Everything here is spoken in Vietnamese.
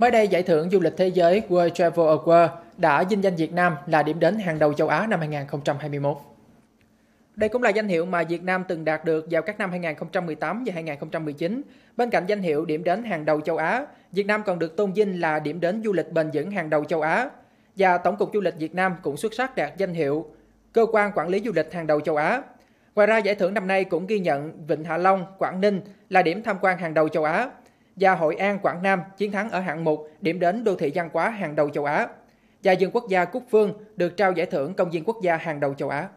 Mới đây, giải thưởng du lịch thế giới World Travel Award đã vinh danh Việt Nam là điểm đến hàng đầu châu Á năm 2021. Đây cũng là danh hiệu mà Việt Nam từng đạt được vào các năm 2018 và 2019. Bên cạnh danh hiệu điểm đến hàng đầu châu Á, Việt Nam còn được tôn vinh là điểm đến du lịch bền vững hàng đầu châu Á. Và Tổng cục Du lịch Việt Nam cũng xuất sắc đạt danh hiệu Cơ quan Quản lý Du lịch hàng đầu châu Á. Ngoài ra, giải thưởng năm nay cũng ghi nhận Vịnh Hạ Long, Quảng Ninh là điểm tham quan hàng đầu châu Á và Hội An Quảng Nam chiến thắng ở hạng mục điểm đến đô thị văn hóa hàng đầu châu Á. Và Dương Quốc gia Cúc Phương được trao giải thưởng công viên quốc gia hàng đầu châu Á.